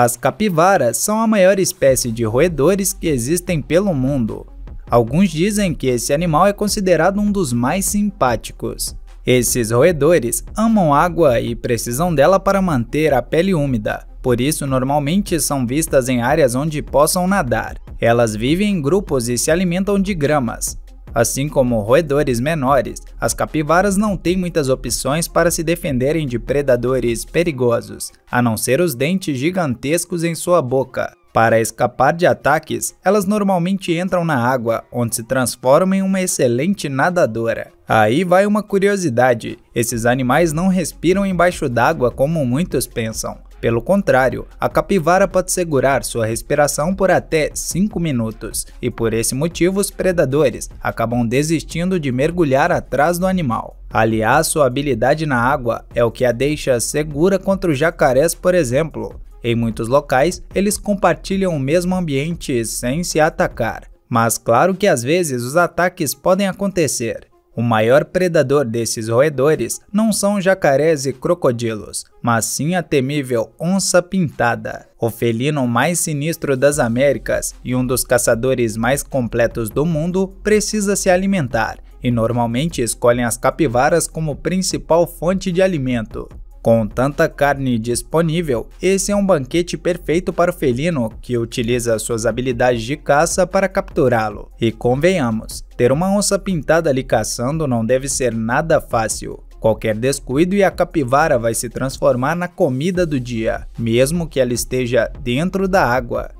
As capivaras são a maior espécie de roedores que existem pelo mundo. Alguns dizem que esse animal é considerado um dos mais simpáticos. Esses roedores amam água e precisam dela para manter a pele úmida, por isso normalmente são vistas em áreas onde possam nadar. Elas vivem em grupos e se alimentam de gramas. Assim como roedores menores, as capivaras não têm muitas opções para se defenderem de predadores perigosos, a não ser os dentes gigantescos em sua boca. Para escapar de ataques, elas normalmente entram na água, onde se transformam em uma excelente nadadora. Aí vai uma curiosidade: esses animais não respiram embaixo d'água como muitos pensam. Pelo contrário, a capivara pode segurar sua respiração por até 5 minutos, e por esse motivo os predadores acabam desistindo de mergulhar atrás do animal. Aliás, sua habilidade na água é o que a deixa segura contra os jacarés, por exemplo. Em muitos locais, eles compartilham o mesmo ambiente sem se atacar. Mas claro que às vezes os ataques podem acontecer. O maior predador desses roedores não são jacarés e crocodilos, mas sim a temível onça pintada. O felino mais sinistro das Américas e um dos caçadores mais completos do mundo precisa se alimentar e normalmente escolhem as capivaras como principal fonte de alimento. Com tanta carne disponível, esse é um banquete perfeito para o felino que utiliza suas habilidades de caça para capturá-lo. E convenhamos, ter uma onça pintada ali caçando não deve ser nada fácil. Qualquer descuido e a capivara vai se transformar na comida do dia, mesmo que ela esteja dentro da água.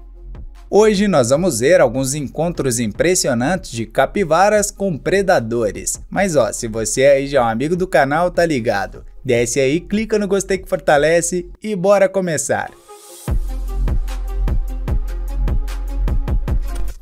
Hoje nós vamos ver alguns encontros impressionantes de capivaras com predadores. Mas ó, se você aí já é um amigo do canal, tá ligado? Desce aí, clica no gostei que fortalece e bora começar!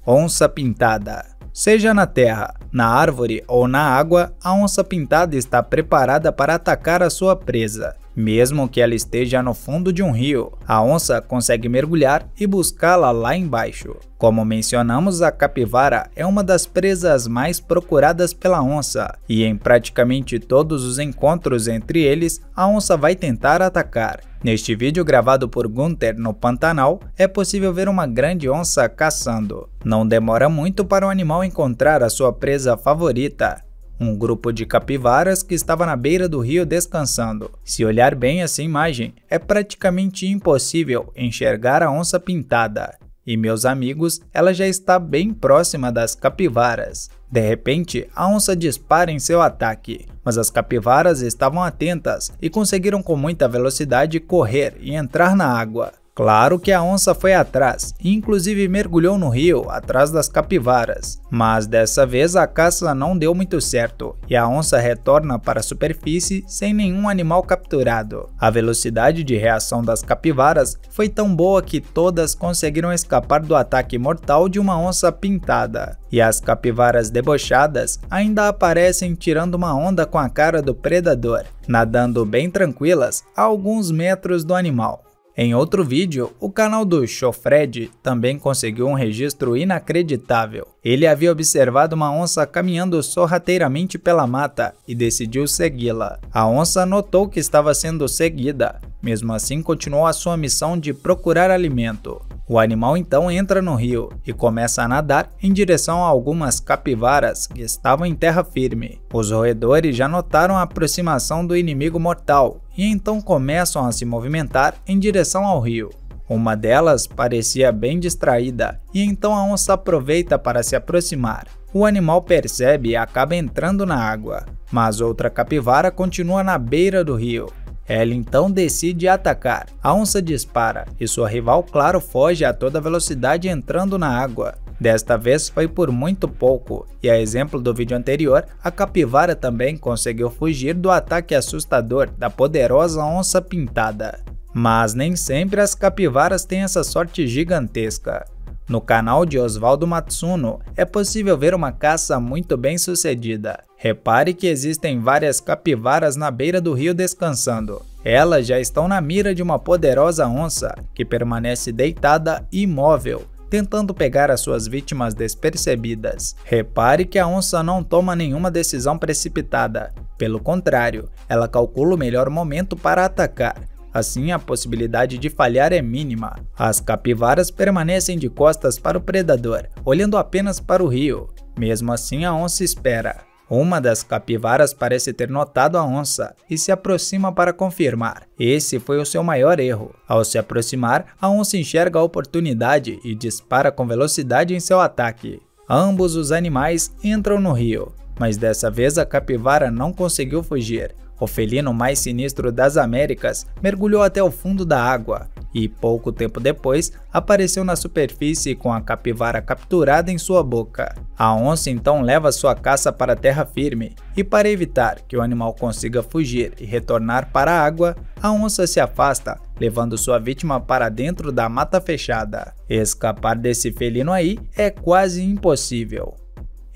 Onça pintada Seja na terra, na árvore ou na água, a onça pintada está preparada para atacar a sua presa mesmo que ela esteja no fundo de um rio. A onça consegue mergulhar e buscá-la lá embaixo. Como mencionamos, a capivara é uma das presas mais procuradas pela onça, e em praticamente todos os encontros entre eles, a onça vai tentar atacar. Neste vídeo gravado por Gunther no Pantanal, é possível ver uma grande onça caçando. Não demora muito para o animal encontrar a sua presa favorita, um grupo de capivaras que estava na beira do rio descansando. Se olhar bem essa imagem, é praticamente impossível enxergar a onça pintada. E meus amigos, ela já está bem próxima das capivaras. De repente, a onça dispara em seu ataque, mas as capivaras estavam atentas e conseguiram com muita velocidade correr e entrar na água. Claro que a onça foi atrás, inclusive mergulhou no rio atrás das capivaras, mas dessa vez a caça não deu muito certo e a onça retorna para a superfície sem nenhum animal capturado. A velocidade de reação das capivaras foi tão boa que todas conseguiram escapar do ataque mortal de uma onça pintada, e as capivaras debochadas ainda aparecem tirando uma onda com a cara do predador, nadando bem tranquilas a alguns metros do animal. Em outro vídeo, o canal do Chofred também conseguiu um registro inacreditável. Ele havia observado uma onça caminhando sorrateiramente pela mata e decidiu segui-la. A onça notou que estava sendo seguida, mesmo assim, continuou a sua missão de procurar alimento. O animal então entra no rio e começa a nadar em direção a algumas capivaras que estavam em terra firme. Os roedores já notaram a aproximação do inimigo mortal e então começam a se movimentar em direção ao rio. Uma delas parecia bem distraída e então a onça aproveita para se aproximar. O animal percebe e acaba entrando na água, mas outra capivara continua na beira do rio ela então decide atacar. A onça dispara e sua rival, claro, foge a toda velocidade entrando na água. Desta vez foi por muito pouco, e a exemplo do vídeo anterior, a capivara também conseguiu fugir do ataque assustador da poderosa onça pintada. Mas nem sempre as capivaras têm essa sorte gigantesca. No canal de Oswaldo Matsuno é possível ver uma caça muito bem sucedida, Repare que existem várias capivaras na beira do rio descansando. Elas já estão na mira de uma poderosa onça, que permanece deitada imóvel, tentando pegar as suas vítimas despercebidas. Repare que a onça não toma nenhuma decisão precipitada. Pelo contrário, ela calcula o melhor momento para atacar, assim a possibilidade de falhar é mínima. As capivaras permanecem de costas para o predador, olhando apenas para o rio. Mesmo assim, a onça espera. Uma das capivaras parece ter notado a onça e se aproxima para confirmar. Esse foi o seu maior erro. Ao se aproximar, a onça enxerga a oportunidade e dispara com velocidade em seu ataque. Ambos os animais entram no rio, mas dessa vez a capivara não conseguiu fugir o felino mais sinistro das Américas mergulhou até o fundo da água e, pouco tempo depois, apareceu na superfície com a capivara capturada em sua boca. A onça então leva sua caça para a terra firme e, para evitar que o animal consiga fugir e retornar para a água, a onça se afasta, levando sua vítima para dentro da mata fechada. Escapar desse felino aí é quase impossível.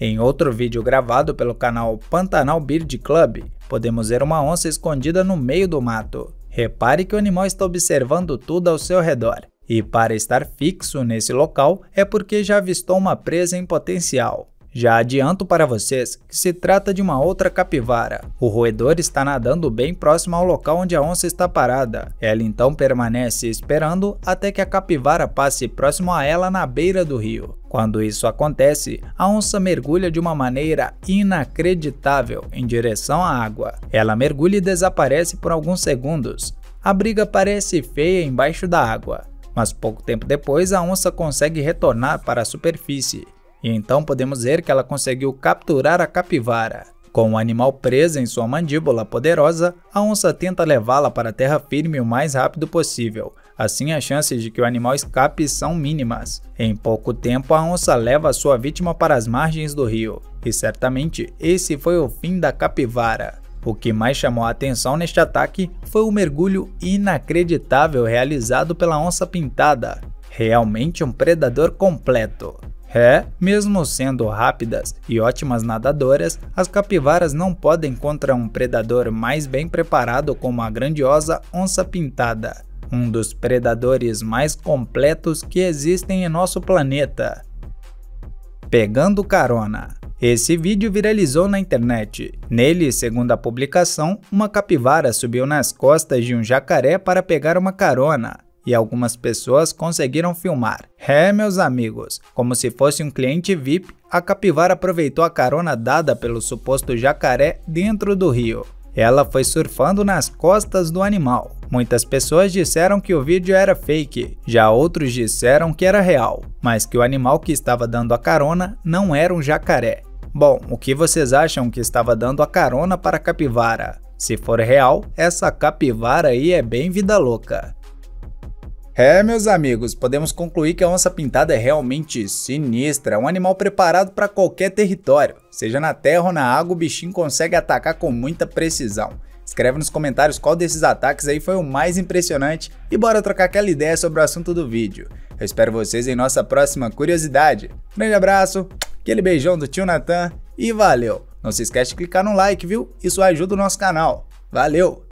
Em outro vídeo gravado pelo canal Pantanal Bird Club, podemos ver uma onça escondida no meio do mato. Repare que o animal está observando tudo ao seu redor, e para estar fixo nesse local é porque já avistou uma presa em potencial. Já adianto para vocês que se trata de uma outra capivara. O roedor está nadando bem próximo ao local onde a onça está parada. Ela então permanece esperando até que a capivara passe próximo a ela na beira do rio. Quando isso acontece, a onça mergulha de uma maneira inacreditável em direção à água. Ela mergulha e desaparece por alguns segundos. A briga parece feia embaixo da água, mas pouco tempo depois a onça consegue retornar para a superfície e então podemos ver que ela conseguiu capturar a capivara. Com o animal preso em sua mandíbula poderosa, a onça tenta levá-la para a terra firme o mais rápido possível. Assim, as chances de que o animal escape são mínimas. Em pouco tempo, a onça leva sua vítima para as margens do rio. E certamente, esse foi o fim da capivara. O que mais chamou a atenção neste ataque foi o mergulho inacreditável realizado pela onça pintada. Realmente um predador completo. É, mesmo sendo rápidas e ótimas nadadoras, as capivaras não podem contra um predador mais bem preparado como a grandiosa onça-pintada, um dos predadores mais completos que existem em nosso planeta. Pegando carona. Esse vídeo viralizou na internet. Nele, segundo a publicação, uma capivara subiu nas costas de um jacaré para pegar uma carona e algumas pessoas conseguiram filmar. É, meus amigos, como se fosse um cliente VIP, a capivara aproveitou a carona dada pelo suposto jacaré dentro do rio. Ela foi surfando nas costas do animal. Muitas pessoas disseram que o vídeo era fake, já outros disseram que era real, mas que o animal que estava dando a carona não era um jacaré. Bom, o que vocês acham que estava dando a carona para a capivara? Se for real, essa capivara aí é bem vida louca. É, meus amigos, podemos concluir que a onça pintada é realmente sinistra, um animal preparado para qualquer território. Seja na terra ou na água, o bichinho consegue atacar com muita precisão. Escreve nos comentários qual desses ataques aí foi o mais impressionante e bora trocar aquela ideia sobre o assunto do vídeo. Eu espero vocês em nossa próxima curiosidade. Grande abraço, aquele beijão do tio Natan e valeu! Não se esquece de clicar no like, viu? Isso ajuda o nosso canal. Valeu!